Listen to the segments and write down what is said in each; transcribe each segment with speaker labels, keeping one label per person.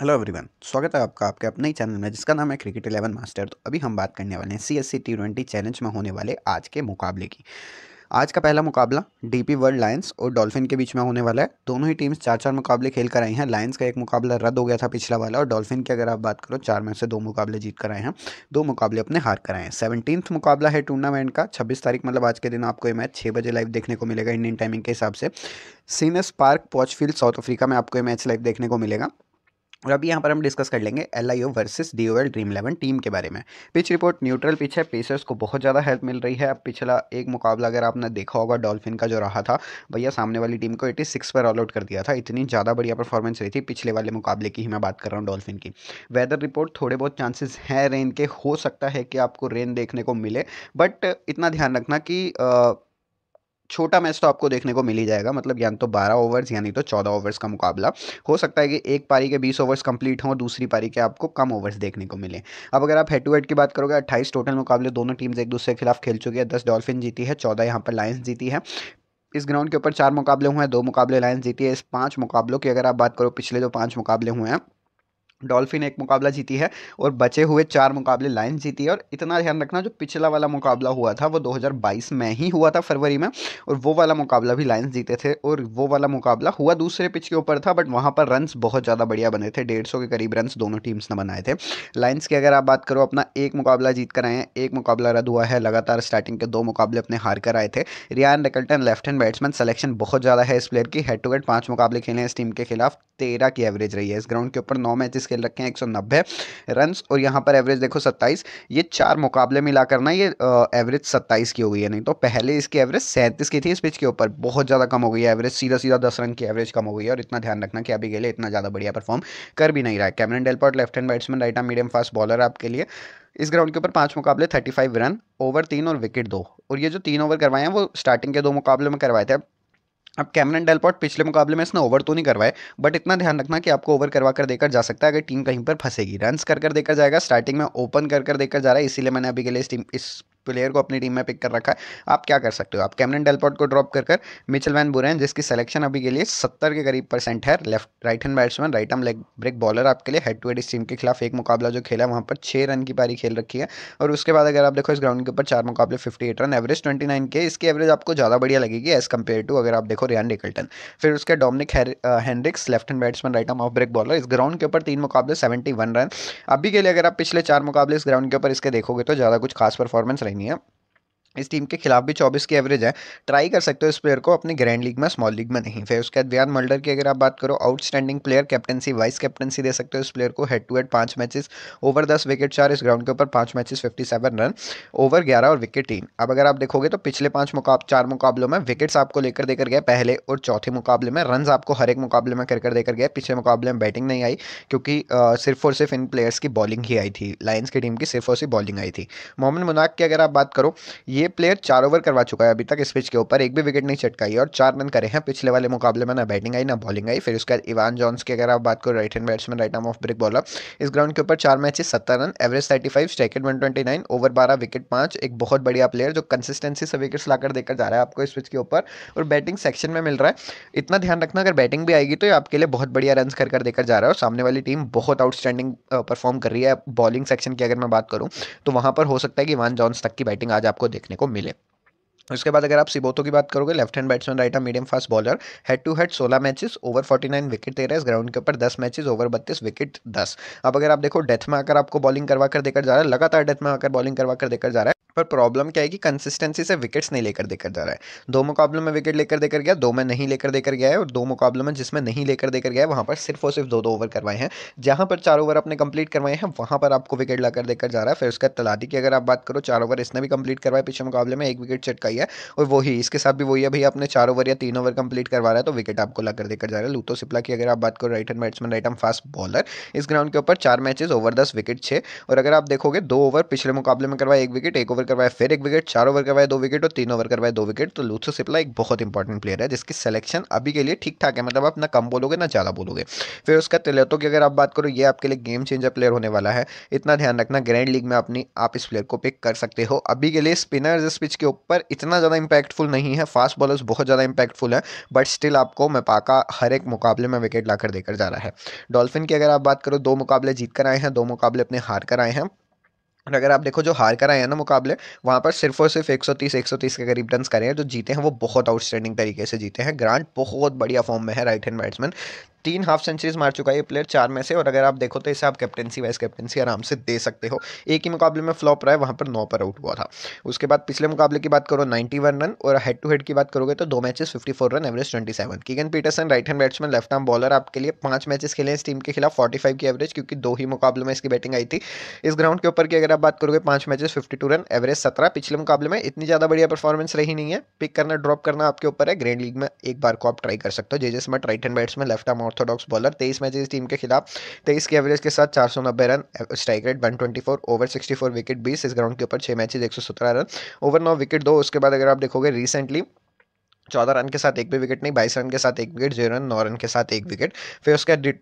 Speaker 1: Hello everyone स्वागत है आपका आपके अपने ही चैनल में जिसका नाम है क्रिकेट इलेवन मास्टर तो अभी हम बात करने वाले हैं C S C T twenty challenge में होने वाले आज के मुकाबले की आज का पहला मुकाबला डीपी वर्ल्ड लायंस और डॉल्फिन के बीच में होने वाला है दोनों ही टीम्स चार चार मुकाबले खेल कर आई हैं लायंस का एक मुकाबला रद्द हो गया था पिछला वाला और डॉल्फिन की अगर आप बात करो चार में से दो मुकाबले जीत कर आए हैं दो मुकाबले अपने हार कर आए हैं सेवनटीन मुकाबला है टूर्नामेंट का छब्बीस तारीख मतलब आज के दिन आपको ये मैच छः बजे लाइव देखने को मिलेगा इंडियन टाइमिंग के हिसाब से Senwes Park Potchefstroom South Africa में आपको ये मैच लाइव देखने को मिलेगा और अभी यहाँ पर हम डिस्कस कर लेंगे L I O versus D O L Dream Eleven team के बारे में पिच रिपोर्ट न्यूट्रल पिच है पेसर्स को बहुत ज़्यादा हेल्प मिल रही है अब पिछला एक मुकाबला अगर आपने देखा होगा डॉल्फिन का जो रहा था भैया सामने वाली टीम को एटी सिक्स पर ऑल आउट कर दिया था इतनी ज़्यादा बढ़िया परफॉर्मेंस रही थी पिछले वाले मुकाबले की ही मैं बात कर रहा हूँ डॉल्फिन की वेदर रिपोर्ट थोड़े बहुत चांसेस हैं रेन के हो सकता है कि आपको रेन देखने को मिले बट इतना ध्यान रखना कि आ, छोटा मैच तो आपको देखने को मिल ही जाएगा मतलब यानी तो बारह ओवर्स यानी तो चौदह ओवर्स का मुकाबला हो सकता है कि एक पारी के बीस ओवर्स कंप्लीट हों दूसरी पारी के आपको कम ओवर्स देखने को मिले अब अगर आप हेड टू हेड की बात करोगे अट्ठाईस टोटल मुकाबले दोनों टीम्स एक दूसरे के खिलाफ खेल चुकी है दस डॉल्फिन जीती है चौदह यहाँ पर लाइन्स जीती है इस ग्राउंड के ऊपर चार मुकाबले हुए हैं दो मुकाबले लाइन्स जीती है इस पाँच मुकाबलों की अगर आप बात करो पिछले जो पाँच मुकाबले हुए हैं डॉल्फिन एक मुकाबला जीती है और बचे हुए चार मुकाबले लायंस जीती है और इतना ध्यान रखना जो पिछला वाला मुकाबला हुआ था वो 2022 में ही हुआ था फरवरी में और वो वाला मुकाबला भी लायंस जीते थे और वो वाला मुकाबला हुआ दूसरे पिच के ऊपर था बट वहाँ पर रन्स बहुत ज़्यादा बढ़िया बने थे डेढ़ के करीब रन्स दोनों टीम्स ने बनाए थे लायंस की अगर आप बात करो अपना एक मुकाबला जीत कर आए हैं एक मुकाबला रद्द हुआ है लगातार स्टार्टिंग के दो मुकाबले अपने हार कर आए थे Ryan Rickelton left hand batsman selection बहुत ज़्यादा है इस प्लेयर की हेड टू हेड पाँच मुकाबले खेले हैं इस टीम के खिलाफ तेरह की एवरेज रही है इस ग्राउंड के ऊपर नौ मैचेस खेल रखे हैं एक सौ नब्बे रन और यहाँ पर एवरेज देखो सत्ताईस ये चार मुकाबले मिला ना ये एवरेज सत्ताईस की हो गई है नहीं तो पहले इसकी एवरेज सैंतीस की थी इस पिच के ऊपर बहुत ज़्यादा कम हो गई है एवरेज सीधा सीधा दस रन की एवरेज कम हो गई है और इतना ध्यान रखना कि अभी गेले इतना ज़्यादा बढ़िया परफॉर्म कर भी नहीं रहा है Cameron Delport left hand batsman right arm medium fast bowler आपके लिए इस ग्राउंड के ऊपर पांच मुकाबले 35 रन ओवर तीन और विकेट दो और ये जो तीन ओवर करवाए हैं वो स्टार्टिंग के दो मुकाबले में करवाए थे अब कैमरन डेलपॉट पिछले मुकाबले में इसने ओवर तो नहीं करवाए बट इतना ध्यान रखना कि आपको ओवर करवा कर देकर जा सकता है अगर टीम कहीं पर फंसेगी रन्स कर कर देकर जाएगा स्टार्टिंग में ओपन कर कर देकर जा रहा है इसीलिए मैंने अभी के लिए इस टीम इस प्लेयर को अपनी टीम में पिक कर रखा है आप क्या कर सकते हो आप कैमरन डेलपॉट को ड्रॉप कर कर मिचल वैन बुरेन जिसकी सिलेक्शन अभी के लिए सत्तर के करीब परसेंट है left right hand batsman right arm leg break bowler आपके लिए हेड टू हेड इस टीम के खिलाफ एक मुकाबला जो खेला वहाँ पर छः रन की पारी खेल रखी है और उसके बाद अगर आप देखो इस ग्राउंड के ऊपर चार मुकाबले fifty eight run average twenty nine के इसकी एवरेज आपको ज़्यादा बढ़िया लगेगी एज कम्पेयर टू अगर आप देखो रियान डिकल्टन फिर उसके Dominic Hendricks left hand batsman right arm off break bowler इस ग्राउंड के ऊपर तीन मुकाबले सेवेंटी रन अभी के लिए अगर आप पिछले चार मुकाबले इस ग्राउंड के ऊपर इसके देखोगे तो ज़्यादा कुछ खास परफॉर्मेंस रहेंगे Yep. इस टीम के खिलाफ भी 24 की एवरेज है ट्राई कर सकते हो इस प्लेयर को अपने ग्रैंड लीग में स्मॉल लीग में नहीं फिर उसके बाद वियान मल्डर की अगर आप बात करो outstanding player captaincy vice captaincy दे सकते हो इस प्लेयर को हेड टू हेड पांच मैचेस ओवर दस विकेट चार इस ग्राउंड के ऊपर पांच matches fifty seven run over ग्यारह और विकेट तीन अब अगर आप देखोगे तो पिछले पांच मुकाब चार मुकाबलों में विकेट्स आपको लेकर देकर गए पहले और चौथे मुकाबले में रन आपको हर एक मुकाबले में कर कर देकर गए पिछले मुकाबले में बैटिंग नहीं आई क्योंकि सिर्फ और सिर्फ इन प्लेयर्स की बॉलिंग ही आई थी लायंस की टीम की सिर्फ और सिर्फ बॉलिंग आई थी मोहम्मद मुनाक की अगर आप बात करो ये प्लेयर चार ओवर करवा चुका है अभी तक इस पिच के ऊपर एक भी विकेट नहीं चटकाई और चार रन करे हैं पिछले वाले मुकाबले में ना बैटिंग आई ना बॉलिंग आई फिर उसके बाद इवान जॉन्स की अगर आप बात करो right hand batsman right arm off break bowler इस ग्राउंड के ऊपर चार मैचेस सत्तर run average thirty five strike rate one twenty nine over बारह विकेट पांच एक बहुत बढ़िया प्लेयर जो कंसिस्टेंसी से विकेट्स लाकर देकर जा रहा है आपको इस पिच के ऊपर और बैटिंग सेक्शन में मिल रहा है इतना ध्यान रखना अगर बैटिंग भी आएगी तो आपके लिए बहुत बढ़िया रन कर कर देकर जा रहा है और सामने वाली टीम बहुत आउटस्टैंडिंग परफॉर्म कर रही है बॉलिंग सेक्शन की अगर मैं बात करूँ तो वहाँ पर हो सकता है कि इवान जॉन्स तक की बैटिंग आज आपको देखने को मिले उसके बाद अगर आप सिबोतो की बात करोगे left hand batsman right medium fast bowler head to head 16 matches over 49 wicket दे तेरह इस ग्राउंड के ऊपर 10 मैचेस ओवर 32 विकेट 10 अब अगर आप देखो डेथ में आकर आपको बॉलिंग करवा कर देकर जा रहा है लगातार डेथ में आकर बॉलिंग करवा कर देकर जा रहा है पर प्रॉब्लम क्या है कि कंसिस्टेंसी से विकेट्स नहीं लेकर देकर जा रहा है दो मुकाबलों में विकेट लेकर देकर गया दो में नहीं लेकर देकर गया है और दो मुकाबलों में जिसमें नहीं लेकर देकर गया है वहाँ पर सिर्फ और सिर्फ दो दो ओवर करवाए हैं जहाँ पर चार ओवर अपने कंप्लीट करवाए हैं वहाँ पर आपको विकेट लाकर देकर जा रहा है फिर उसका तलाटी की अगर आप बात करो चार ओवर इसने भी कंप्लीट करवाया पिछले मुकाबले में एक विकेट चटकाई है और वही इसके साथ भी वही है भैया अपने चार ओवर या तीन ओवर कंप्लीट करवा रहा है तो विकेट आपको लाकर देकर जा रहा है लूतो सिप्ला की अगर आप बात करो right hand batsman right arm fast bowler इस ग्राउंड के ऊपर चार मैचेस ओवर दस विकेट छे और अगर आप देखोगे दो ओवर पिछले मुकाबले में करवाए एक विकेट एक ओवर करवाया फिर एक विकेट चार ओवर करवाया दो विकेट और तीन ओवर करवाया दो विकेट तो लूथो सिप्ला एक बहुत इंपॉर्टेंट प्लेयर है जिसकी सिलेक्शन अभी के लिए ठीक ठाक है मतलब आप ना कम बोलोगे ना ज़्यादा बोलोगे फिर उसका तिलेतो की अगर आप बात करो ये आपके लिए गेम चेंजर प्लेयर होने वाला है इतना ध्यान रखना ग्रैंड लीग में अपनी आप इस प्लेयर को पिक कर सकते हो अभी के लिए स्पिनर पिच के ऊपर इतना ज़्यादा इंपैक्टफुल नहीं है फास्ट बॉलर्स बहुत ज़्यादा इंपैक्टफुल है बट स्टिल आपको मेपाका हर एक मुकाबले में विकेट लाकर देकर जा रहा है डॉल्फिन की अगर आप बात करो दो मुकाबले जीत कर आए हैं दो मुकाबले अपने हार कर आए हैं और अगर आप देखो जो हार कर आए हैं ना मुकाबले वहाँ पर सिर्फ और सिर्फ 130 130 के करीब रन करें हैं जो जीते हैं वो बहुत आउटस्टैंडिंग तरीके से जीते हैं ग्रांट बहुत बढ़िया फॉर्म में है राइट हैंड बैट्समैन तीन हाफ सेंचुरीज मार चुका है ये प्लेयर चार में से और अगर आप देखो तो इसे आप कैप्टनसी वाइस कैप्टनसी आराम से दे सकते हो एक ही मुकाबले में फ्लॉप रहा है वहाँ पर नौ पर आउट हुआ था उसके बाद पिछले मुकाबले की बात करो नाइन्टी वन रन और हेड टू हेड की बात करोगे तो दो matches fifty four run average twenty seven Keegan Petersen right hand batsman left arm bowler आपके लिए पांच मैचेस खेले इस टीम के खिलाफ फोर्टी फाइव की एवरेज क्योंकि दो ही मुकाबले में इसकी बैटिंग आई थी इस ग्राउंड के ऊपर की अगर आप बात करोगे पांच matches fifty two run average सत्रह पिछले मुकाबले में इतनी ज़्यादा बढ़िया परफॉर्मेंस रही नहीं है पिक करना ड्रॉप करना आपके ऊपर है ग्रैंड लीग में एक बार को आप ट्राई कर सकते हो JJ smut right hand batsman left arm unorthodox bowler तेईस मैच इस टीम के खिलाफ तेईस के एवरेज के साथ चार सौ नब्बे run strike rate one twenty four over sixty four wicket बीस इस ग्राउंड के ऊपर छः मैचेज एक सौ सत्रह रन ओवर नौ विकेट दो उसके बाद अगर आप देखोगे रिसेंटली चौदह रन के साथ एक भी विकेट नहीं बाईस रन के साथ एक विकेट जीरो रन नौ रन के साथ एक विकेट फिर उसके डिट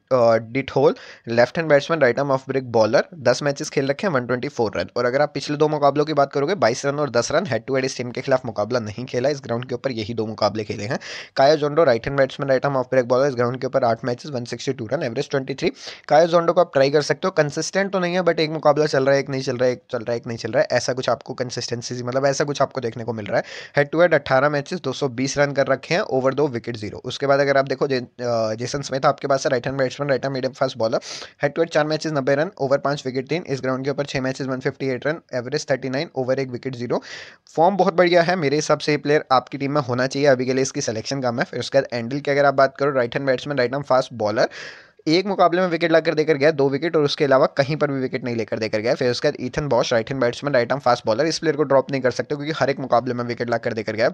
Speaker 1: डिट होल left hand batsman right arm off break bowler दस मैचेस खेल रखे हैं वन ट्वेंटी फोर रन और अगर आप पिछले दो मुकाबलों की बात करोगे बाईस रन और दस रन हेड टू हेड इस टीम के खिलाफ मुकाबला नहीं खेला इस ग्राउंड के ऊपर यही दो मुकाबले खेले हैं Khaya Zondo right hand batsman right arm off break bowler इस ग्राउंड के ऊपर आठ matches one sixty two run average twenty three Khaya Zondo को आप ट्राई कर सकते हो कंसिस्टेंट तो नहीं है बट एक मुकाबला चल रहा है एक नहीं चल रहा है एक चल रहा है एक नहीं चल रहा है ऐसा कुछ आपको कंसिस्टेंसी मतलब ऐसा कुछ आपको देखने को मिल रहा है हेड टू हेड अट्ठारह मैचेस दो सौ बीस रन कर रखे हैं ओवर दो विकेट जीरो उसके बाद अगर आप देखो जे, जेसन स्मिथ आपके पास है right hand batsman right hand medium fast bowler head to head चार मैचेस नब्बे रन ओवर पांच विकेट तीन इस ग्राउंड के ऊपर छह matches one fifty eight run average thirty nine over एक विकेट जीरो फॉर्म बहुत बढ़िया है मेरे हिसाब से प्लेयर आपकी टीम में होना चाहिए अभी के लिए इसकी सिलेक्शन काम है फिर उसके बाद एंडल की अगर आप बात करो right hand batsman right hand fast bowler एक मुकाबले में विकेट लाकर देकर गया दो विकेट और उसके अलावा कहीं पर भी विकेट नहीं लेकर देकर गया फिर उसके बाद Ethan Bosch right hand batsman right hand fast bowler इस प्लेयर को ड्रॉप नहीं कर सकते क्योंकि हर एक मुकाबले में विकेट लाकर देकर गया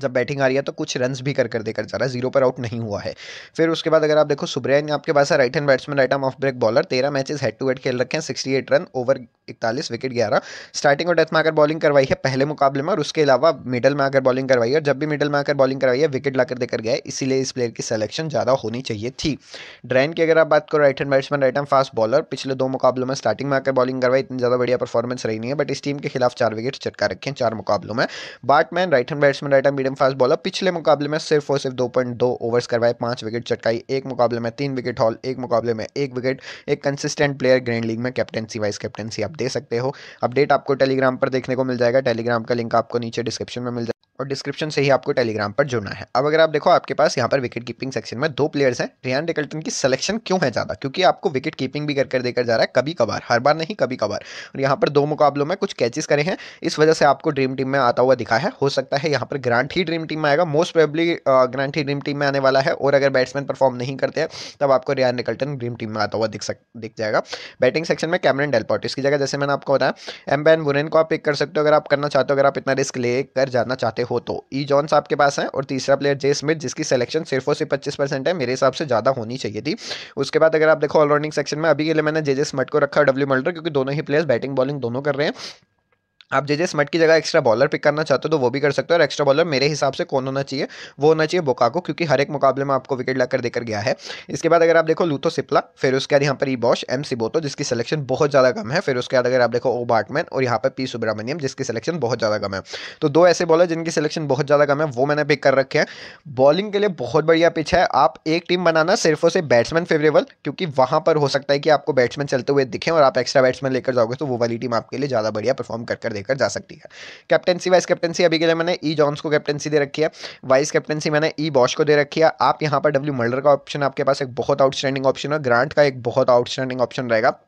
Speaker 1: जब बैटिंग आ रही है तो कुछ रन्स भी कर कर देकर जा रहा है जीरो पर आउट नहीं हुआ है फिर उसके बाद अगर आप देखो सुब्रैन आपके पास है right hand batsman right arm off break bowler तेरह मैचेस हेड टू हेड खेल रखे हैं सिक्सटी एट रन ओवर इकतालीस विकेट ग्यारह स्टार्टिंग और डेथ में आकर बॉलिंग करवाई है पहले मुकाबले में और उसके अलावा मिडल में आकर बॉलिंग करवाई है और जब भी मिडल में आकर बॉलिंग करवाई है विकेट लाकर देकर गए इसीलिए इस प्लेयर की सिलेक्शन ज़्यादा होनी चाहिए थी ड्रैन की अगर आप बात करो right hand batsman right hand fast bowler पिछले दो मुकाबलों में स्टार्टिंग में आकर बॉलिंग करवाई इतनी ज़्यादा बढ़िया परफॉर्मेंस रही नहीं है बट इस टीम के खिलाफ चार विकेट चटका रखे हैं चार मुकाबलों में बैटमैन right hand batsman right hand medium fast bowler पिछले मुकाबले में सिर्फ और सिर्फ दो पॉइंट दो ओवर्स करवाए पाँच विकेट चटकाई एक मुकाबले में तीन विकेट हॉल एक मुकाबले में एक विकेट एक कंसिस्टेंट प्लेयर ग्रैंड लीग में कैप्टनसी वाइस कैप्टनसी आप दे सकते हो अपडेट आपको टेलीग्राम पर देखने को मिल जाएगा टेलीग्राम का लिंक आपको नीचे डिस्क्रिप्शन में मिल जाएगा और डिस्क्रिप्शन से ही आपको टेलीग्राम पर जुड़ना है अब अगर आप देखो आपके पास यहाँ पर विकेट कीपिंग सेक्शन में दो प्लेयर्स हैं रियान डेकल्टन की सिलेक्शन क्यों है ज़्यादा क्योंकि आपको विकेट कीपिंग भी कर कर देकर जा रहा है कभी कभार हर बार नहीं कभी कभार और यहाँ पर दो मुकाबलों में कुछ कैचेस करे हैं इस वजह से आपको ड्रीम टीम में आता हुआ दिखा है हो सकता है यहाँ पर ग्रांट ही ड्रीम टीम में आएगा मोस्ट प्रेबली ग्रांट ही ड्रीम टीम में आने वाला है और अगर बैट्समैन परफॉर्म नहीं करते हैं तब आपको रियान डेकल्टन ड्रीम टीम में आता हुआ दिख सक दिख जाएगा बैटिंग सेक्शन में कैमरन डेलपॉट इसकी जगह जैसे मैंने आपको बताया एम बैन वुरेन को आप पिक कर सकते हो अगर आप करना चाहते हो अगर आप इतना रिस्क लेकर जाना चाहते हो तो ई जॉन्स आपके पास है और तीसरा प्लेयर जे स्मिथ जिसकी सिलेक्शन सिर्फ और सिर्फ पच्चीस परसेंट है मेरे हिसाब से ज़्यादा होनी चाहिए थी उसके बाद अगर आप देखो ऑलराउंडिंग सेक्शन में अभी के लिए मैंने जे जे स्मट को रखा डब्ल्यू मल्टर क्योंकि दोनों ही प्लेयर्स बैटिंग बॉलिंग दोनों कर रहे हैं आप जे जे स्मट की जगह एक्स्ट्रा बॉलर पिक करना चाहते हो तो वो भी कर सकते हो और एक्स्ट्रा बॉलर मेरे हिसाब से कौन होना चाहिए वो होना चाहिए बोकाको क्योंकि हर एक मुकाबले में आपको विकेट लाकर देकर गया है इसके बाद अगर आप देखो लूथो सिप्ला फिर उसके बाद यहाँ पर ई बॉश एम सिबोतो जिसकी सिलेक्शन बहुत ज़्यादा कम है फिर उसके बाद अगर आप देखो ओ बाटमैन और यहाँ पर पी सुब्रमण्यम जिसकी सिलेक्शन बहुत ज़्यादा कम है तो दो ऐसे बॉलर जिनकी सिलेक्शन बहुत ज़्यादा कम है वो मैंने पिक कर रखे हैं बॉलिंग के लिए बहुत बढ़िया पिच है आप एक टीम बनाना सिर्फ उसे बैट्समैन फेवरेबल क्योंकि वहाँ पर हो सकता है कि आपको बैट्समैन चलते हुए दिखें और आप एक्स्ट्रा बैट्समैन लेकर जाओगे तो वो वाली टीम आपके लिए ज़्यादा बढ़िया परफॉर्म कर कर देगा लेकर जा सकती है कैप्टनसी वाइस कैप्टनसी अभी के लिए मैंने ई e जॉन्स को कैप्टनसी दे रखी है वाइस कैप्टनसी मैंने ई e बॉश को दे रखी है आप यहाँ पर डब्ल्यू मल्डर का ऑप्शन आपके पास एक बहुत आउटस्टैंडिंग ऑप्शन है ग्रांट का एक बहुत आउटस्टैंडिंग ऑप्शन रहेगा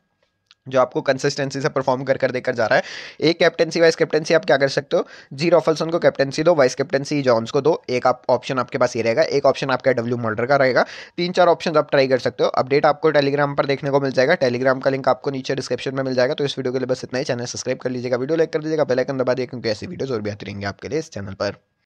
Speaker 1: जो आपको कंसिस्टेंसी से परफॉर्म कर कर देकर जा रहा है एक कैप्टेंसी वाइस कैप्टेंसी आप क्या कर सकते हो जी रॉफल्सन को कैप्टेंसी दो वाइस कैप्टेंसी जॉन्स को दो एक आप ऑप्शन आपके पास ये रहेगा एक ऑप्शन आपका डब्ल्यू मॉडर का रहेगा तीन चार ऑप्शन आप ट्राई कर सकते हो अपडेट आपको टेलीग्राम पर देखने को मिल जाएगा टेलीग्राम का लिंक आपको नीचे डिस्क्रिप्शन में मिल जाएगा तो इस वीडियो के लिए बस इतना ही चैनल सब्सक्राइब कर लीजिएगा वीडियो लाइक कर दीजिएगा बेलाइकन दबा दिए क्योंकि ऐसी वीडियोज़ और भी आती रहेंगे आपके लिए इस चैनल पर